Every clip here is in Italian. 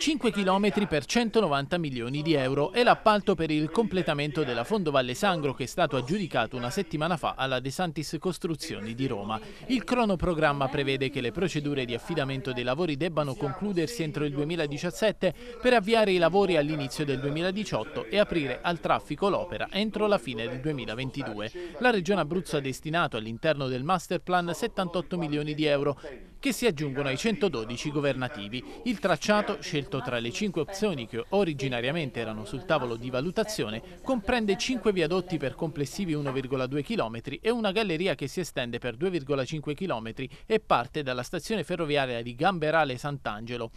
5 km per 190 milioni di euro e l'appalto per il completamento della Fondo Valle Sangro che è stato aggiudicato una settimana fa alla De Santis Costruzioni di Roma. Il cronoprogramma prevede che le procedure di affidamento dei lavori debbano concludersi entro il 2017 per avviare i lavori all'inizio del 2018 e aprire al traffico l'opera entro la fine del 2022. La Regione Abruzzo ha destinato all'interno del master plan 78 milioni di euro che si aggiungono ai 112 governativi. Il tracciato, scelto tra le cinque opzioni che originariamente erano sul tavolo di valutazione, comprende cinque viadotti per complessivi 1,2 km e una galleria che si estende per 2,5 km e parte dalla stazione ferroviaria di Gamberale Sant'Angelo.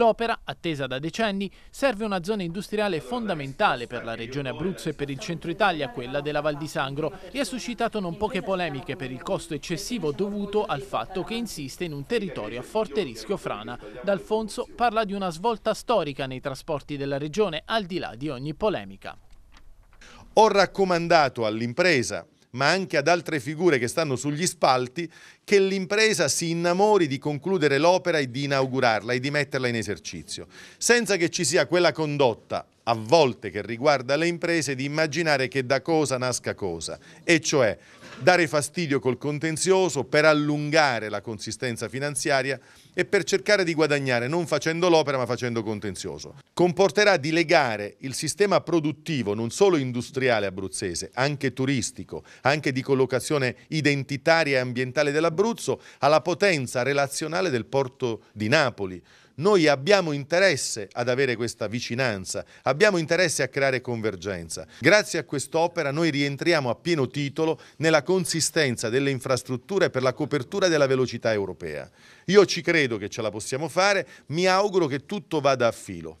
L'opera, attesa da decenni, serve una zona industriale fondamentale per la regione Abruzzo e per il centro Italia, quella della Val di Sangro, e ha suscitato non poche polemiche per il costo eccessivo dovuto al fatto che insiste in un territorio a forte rischio frana. D'Alfonso parla di una svolta storica nei trasporti della regione, al di là di ogni polemica. Ho raccomandato all'impresa ma anche ad altre figure che stanno sugli spalti, che l'impresa si innamori di concludere l'opera e di inaugurarla e di metterla in esercizio, senza che ci sia quella condotta, a volte che riguarda le imprese, di immaginare che da cosa nasca cosa, e cioè dare fastidio col contenzioso, per allungare la consistenza finanziaria e per cercare di guadagnare non facendo l'opera ma facendo contenzioso. Comporterà di legare il sistema produttivo non solo industriale abruzzese, anche turistico, anche di collocazione identitaria e ambientale dell'Abruzzo alla potenza relazionale del porto di Napoli, noi abbiamo interesse ad avere questa vicinanza, abbiamo interesse a creare convergenza. Grazie a quest'opera noi rientriamo a pieno titolo nella consistenza delle infrastrutture per la copertura della velocità europea. Io ci credo che ce la possiamo fare, mi auguro che tutto vada a filo.